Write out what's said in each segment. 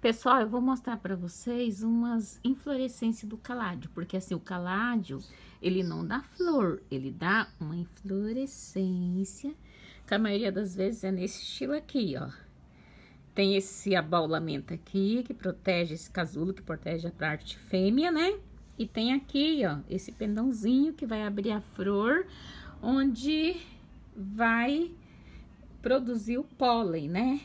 Pessoal, eu vou mostrar para vocês umas inflorescências do caládio, porque assim, o caládio, ele não dá flor, ele dá uma inflorescência, que a maioria das vezes é nesse estilo aqui, ó. Tem esse abaulamento aqui, que protege esse casulo, que protege a parte fêmea, né? E tem aqui, ó, esse pendãozinho que vai abrir a flor, onde vai produzir o pólen, né?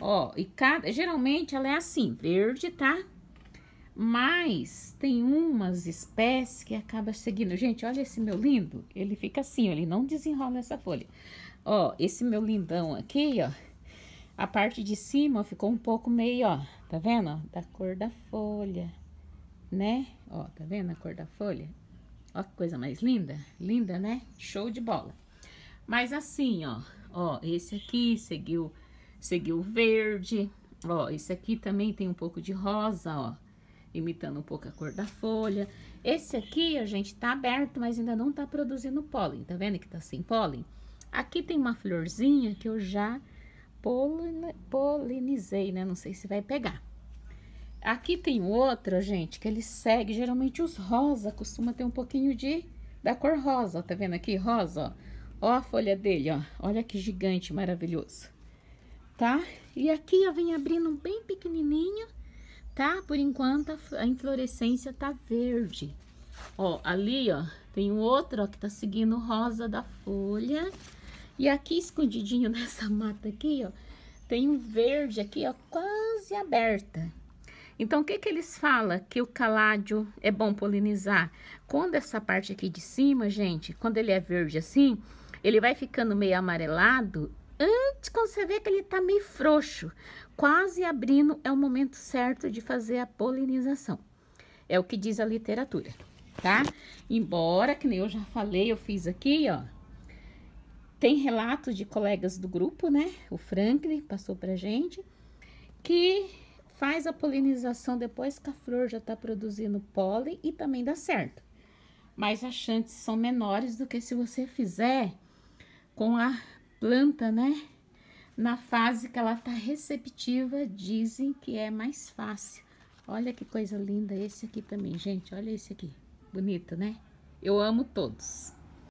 Ó, e cada, geralmente ela é assim, verde, tá? Mas tem umas espécies que acaba seguindo. Gente, olha esse meu lindo, ele fica assim, ó, ele não desenrola essa folha. Ó, esse meu lindão aqui, ó, a parte de cima ficou um pouco meio, ó, tá vendo? Da cor da folha, né? Ó, tá vendo a cor da folha? Ó que coisa mais linda, linda, né? Show de bola. Mas assim, ó, ó, esse aqui seguiu Seguiu o verde. Ó, esse aqui também tem um pouco de rosa, ó. Imitando um pouco a cor da folha. Esse aqui, a gente, tá aberto, mas ainda não tá produzindo pólen. Tá vendo que tá sem pólen? Aqui tem uma florzinha que eu já polinizei, né? Não sei se vai pegar. Aqui tem outra, gente, que ele segue. Geralmente os rosa costuma ter um pouquinho de da cor rosa. Ó, tá vendo aqui? Rosa, ó. Ó a folha dele, ó. Olha que gigante, maravilhoso tá? E aqui eu venho abrindo bem pequenininho, tá? Por enquanto a inflorescência tá verde. Ó, ali, ó, tem um outro, ó, que tá seguindo rosa da folha. E aqui, escondidinho nessa mata aqui, ó, tem um verde aqui, ó, quase aberta. Então, o que que eles falam que o caládio é bom polinizar? Quando essa parte aqui de cima, gente, quando ele é verde assim, ele vai ficando meio amarelado antes quando você vê que ele está meio frouxo, quase abrindo, é o momento certo de fazer a polinização. É o que diz a literatura, tá? Embora, que nem eu já falei, eu fiz aqui, ó. Tem relatos de colegas do grupo, né? O Franklin passou pra gente, que faz a polinização depois que a flor já está produzindo pólen e também dá certo. Mas as chances são menores do que se você fizer com a planta, né? Na fase que ela tá receptiva, dizem que é mais fácil. Olha que coisa linda esse aqui também, gente. Olha esse aqui. Bonito, né? Eu amo todos.